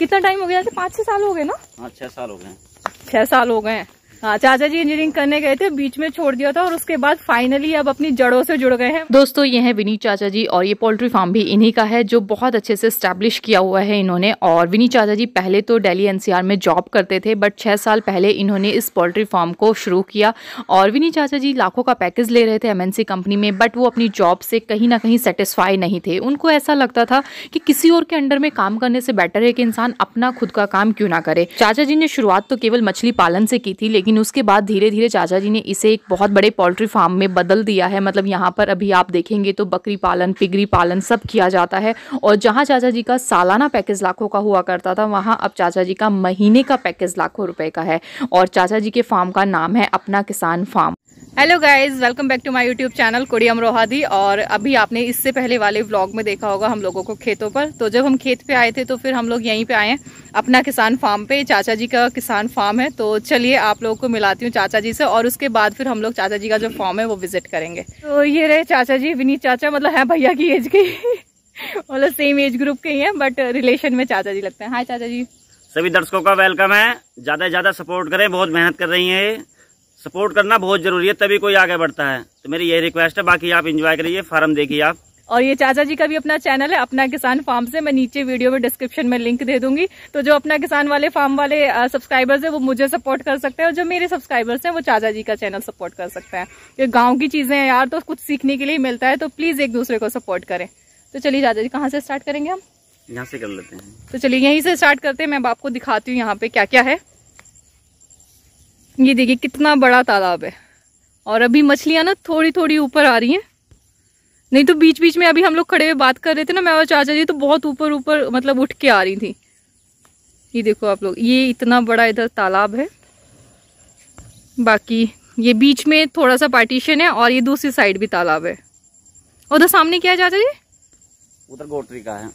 कितना टाइम हो गया पाँच छह साल हो गए ना हाँ, छह साल हो गए छह साल हो गए हाँ चाचा जी इंजीनियरिंग करने गए थे बीच में छोड़ दिया था और उसके बाद फाइनली अब अपनी जड़ों से जुड़ गए हैं दोस्तों ये है विनीत चाचा जी और ये पोल्ट्री फार्म भी इन्हीं का है जो बहुत अच्छे से स्टैब्लिश किया हुआ है इन्होंने और विनीत चाचा जी पहले तो डेली एनसीआर में जॉब करते थे बट छह साल पहले इन्होंने इस पोल्ट्री फार्म को शुरू किया और विनीत चाचा जी लाखों का पैकेज ले रहे थे एम कंपनी में बट वो अपनी जॉब से कहीं ना कहीं सेटिस्फाई नहीं थे उनको ऐसा लगता था कि किसी और के अंडर में काम करने से बेटर है कि इंसान अपना खुद का काम क्यों ना करे चाचा जी ने शुरुआत तो केवल मछली पालन से की थी लेकिन लेकिन उसके बाद धीरे धीरे चाचा जी ने इसे एक बहुत बड़े पोल्ट्री फार्म में बदल दिया है मतलब यहाँ पर अभी आप देखेंगे तो बकरी पालन पिगरी पालन सब किया जाता है और जहाँ चाचा जी का सालाना पैकेज लाखों का हुआ करता था वहाँ अब चाचा जी का महीने का पैकेज लाखों रुपए का है और चाचा जी के फार्म का नाम है अपना किसान farm hello guys welcome back to my YouTube channel कोडियम रोहादी और अभी आपने इससे पहले वाले व्लॉग में देखा होगा हम लोगों को खेतों पर तो जब हम खेत पे आए थे तो फिर हम लोग यहीं पे आए अपना किसान फार्म पे चाचा जी का किसान फार्म है तो चलिए आप लोगों को मिलाती हूँ चाचा जी से और उसके बाद फिर हम लोग चाचा जी का जो फार्म है वो विजिट करेंगे तो ये रहे चाचा जी विनीत चाचा मतलब है भैया की एज के मतलब सेम एज ग्रुप के ही है बट रिलेशन में चाचा जी लगते हैं हाँ चाचा जी सभी दर्शकों का वेलकम है ज्यादा ज्यादा सपोर्ट करें बहुत मेहनत कर रही है सपोर्ट करना बहुत जरूरी है तभी कोई आगे बढ़ता है तो मेरी यही रिक्वेस्ट है बाकी आप इंजॉय करिए फार्म देखिए आप और ये चाचा जी का भी अपना चैनल है अपना किसान फार्म से मैं नीचे वीडियो में डिस्क्रिप्शन में लिंक दे दूंगी तो जो अपना किसान वाले फार्म वाले सब्सक्राइबर्स है वो मुझे सपोर्ट कर सकते हैं और जो मेरे सब्सक्राइबर्स हैं वो चाचा जी का चैनल सपोर्ट कर सकते हैं ये गाँव की चीजें हैं यार तो कुछ सीखने के लिए मिलता है तो प्लीज एक दूसरे को सपोर्ट करें तो चलिए चाचा जी कहाँ से स्टार्ट करेंगे हम यहाँ से कर लेते हैं तो चलिए यहीं से स्टार्ट करते हैं मैं आपको दिखाती हूँ यहाँ पे क्या क्या है ये देखिए कितना बड़ा तालाब है और अभी मछलियाँ ना थोड़ी थोड़ी ऊपर आ रही हैं नहीं तो बीच बीच में अभी हम लोग खड़े हुए बात कर रहे थे ना मैं और चाचा जी तो बहुत ऊपर ऊपर मतलब उठ के आ रही थी ये देखो आप लोग ये इतना बड़ा इधर तालाब है बाकी ये बीच में थोड़ा सा पार्टीशन है और ये दूसरी साइड भी तालाब है उधर सामने क्या है चाचा जी उधर गोटरी का है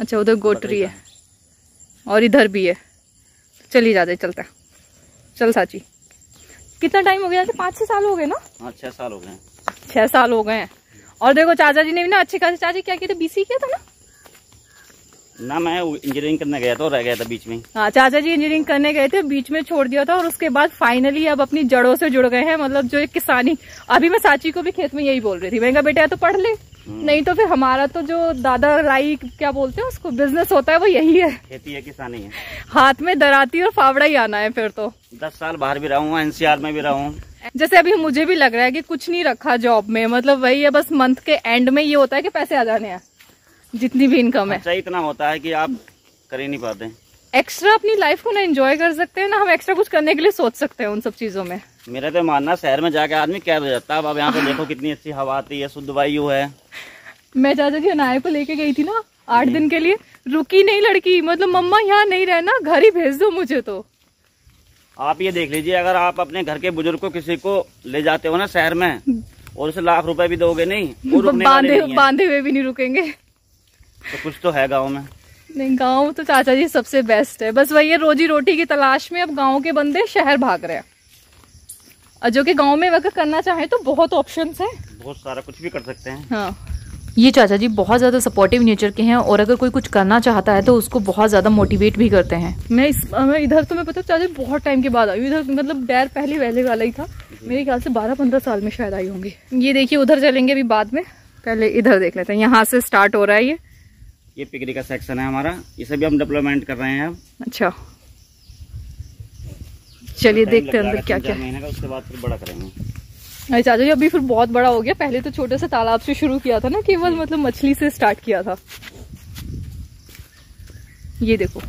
अच्छा उधर गोटरी है और इधर भी है चलिए जाते चलता है चल साची कितना टाइम हो गया पाँच छह साल हो गए ना हाँ, छह साल हो गए छह साल हो गए हैं और देखो चाचा जी ने भी ना अच्छे खासे चाचा क्या किया था बीसी किया था ना ना मैं इंजीनियरिंग करने गया था रह गया था बीच में हाँ चाचा जी इंजीनियरिंग करने गए थे बीच में छोड़ दिया था और उसके बाद फाइनली अब अपनी जड़ों से जुड़ गए हैं मतलब जो एक किसानी अभी मैं साची को भी खेत में यही बोल रही थी मैं कहा बेटा तो पढ़ ले हम्म। नहीं तो फिर हमारा तो जो दादा राई क्या बोलते हैं उसको बिजनेस होता है वो यही है खेती है किसानी है हाथ में दराती और फावड़ा ही आना है फिर तो दस साल बाहर भी रहूँ एनसीआर में भी रहूँ जैसे अभी मुझे भी लग रहा है कि कुछ नहीं रखा जॉब में मतलब वही है बस मंथ के एंड में ये होता है कि पैसे आ जाने हैं जितनी भी इनकम है सही इतना होता है कि आप कर ही नहीं पाते एक्स्ट्रा अपनी लाइफ को ना एंजॉय कर सकते हैं ना हम एक्स्ट्रा कुछ करने के लिए सोच सकते हैं उन सब चीजों में मेरा तो मानना शहर में जाके आदमी कैद हो जाता है अब आप यहाँ पे देखो कितनी अच्छी हवा आती है शुद्ध वायु है मैं चाचा जी अनाया को लेके गई थी ना आठ दिन के लिए रुकी नहीं लड़की मतलब मम्मा यहाँ नहीं रहना घर ही भेज दो मुझे तो आप ये देख लीजिए अगर आप अपने घर के बुजुर्ग को किसी को ले जाते हो ना शहर में और उसे लाख रुपए भी दोगे नहीं वो बांधे बांधे हुए भी नहीं रुकेंगे तो कुछ तो है गाँव में नहीं गाँव तो चाचा जी सबसे बेस्ट है बस वही है रोजी रोटी की तलाश में अब गाँव के बंदे शहर भाग रहे हैं जो कि गांव में वगैरह करना चाहे तो बहुत ऑप्शंस हैं बहुत सारा कुछ भी कर सकते हैं हाँ ये चाचा जी बहुत ज़्यादा सपोर्टिव नेचर के हैं और अगर कोई कुछ करना चाहता है तो उसको बहुत ज़्यादा मोटिवेट भी करते हैं मैं इस मैं इधर तो मैं पता चाचा जी बहुत टाइम के बाद आई हूँ इधर मतलब डैर पहले पहले वाला ही था मेरे ख्याल से 12-15 साल में शायद आई होंगी ये देखिए उधर चलेंगे अभी बाद में पहले इधर देख लेते हैं यहाँ से स्टार्ट हो रहा है ये ये पिकरी का सेक्शन है हमारा इसे भी हम डेवलपमेंट कर रहे हैं अच्छा चलिए देखते हैं अंदर क्या क्या महीने का उसके बाद फिर बड़ा करेंगे अरे चाचा जी अभी फिर बहुत बड़ा हो गया पहले तो छोटे से तालाब से शुरू किया था ना केवल मतलब मछली से स्टार्ट किया था ये देखो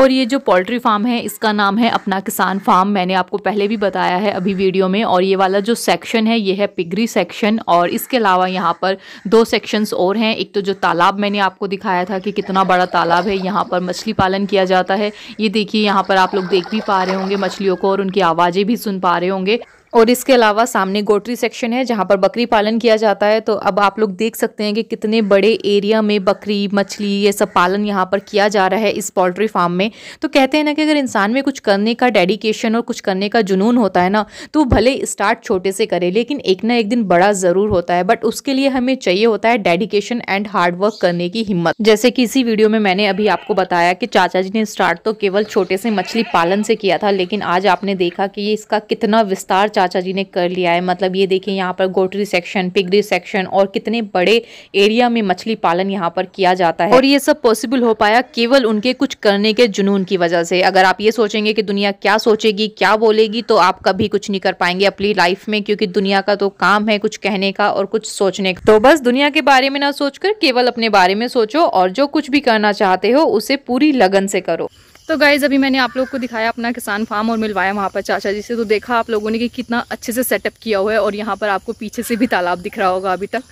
और ये जो पोल्ट्री फार्म है इसका नाम है अपना किसान फार्म मैंने आपको पहले भी बताया है अभी वीडियो में और ये वाला जो सेक्शन है ये है पिगरी सेक्शन और इसके अलावा यहाँ पर दो सेक्शंस और हैं एक तो जो तालाब मैंने आपको दिखाया था कि कितना बड़ा तालाब है यहाँ पर मछली पालन किया जाता है ये देखिए यहाँ पर आप लोग देख भी पा रहे होंगे मछलियों को और उनकी आवाज़ें भी सुन पा रहे होंगे और इसके अलावा सामने गोटरी सेक्शन है जहाँ पर बकरी पालन किया जाता है तो अब आप लोग देख सकते हैं कि कितने बड़े एरिया में बकरी मछली ये सब पालन यहाँ पर किया जा रहा है इस पोल्ट्री फार्म में तो कहते हैं ना कि अगर इंसान में कुछ करने का डेडिकेशन और कुछ करने का जुनून होता है ना तो भले स्टार्ट छोटे से करे लेकिन एक ना एक दिन बड़ा ज़रूर होता है बट उसके लिए हमें चाहिए होता है डेडिकेशन एंड हार्डवर्क करने की हिम्मत जैसे कि इसी वीडियो में मैंने अभी आपको बताया कि चाचा जी ने स्टार्ट तो केवल छोटे से मछली पालन से किया था लेकिन आज आपने देखा कि इसका कितना विस्तार चाचा जी ने कर लिया है मतलब ये देखिए यहाँ पर गोटरी सेक्शन पिगरी सेक्शन और कितने बड़े एरिया में मछली पालन यहाँ पर किया जाता है और ये सब पॉसिबल हो पाया केवल उनके कुछ करने के जुनून की वजह से अगर आप ये सोचेंगे कि दुनिया क्या सोचेगी क्या बोलेगी तो आप कभी कुछ नहीं कर पाएंगे अपनी लाइफ में क्योंकि दुनिया का तो काम है कुछ कहने का और कुछ सोचने का तो बस दुनिया के बारे में ना सोचकर केवल अपने बारे में सोचो और जो कुछ भी करना चाहते हो उसे पूरी लगन से करो तो गाइज़ अभी मैंने आप लोग को दिखाया अपना किसान फार्म और मिलवाया वहाँ पर चाचा जी से तो देखा आप लोगों ने कि कितना अच्छे से सेटअप किया हुआ है और यहाँ पर आपको पीछे से भी तालाब दिख रहा होगा अभी तक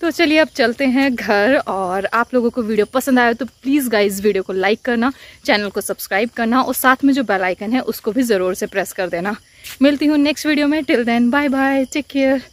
तो चलिए अब चलते हैं घर और आप लोगों को वीडियो पसंद आया तो प्लीज़ गाइज वीडियो को लाइक करना चैनल को सब्सक्राइब करना और साथ में जो बेलाइकन है उसको भी ज़रूर से प्रेस कर देना मिलती हूँ नेक्स्ट वीडियो में till then bye bye take care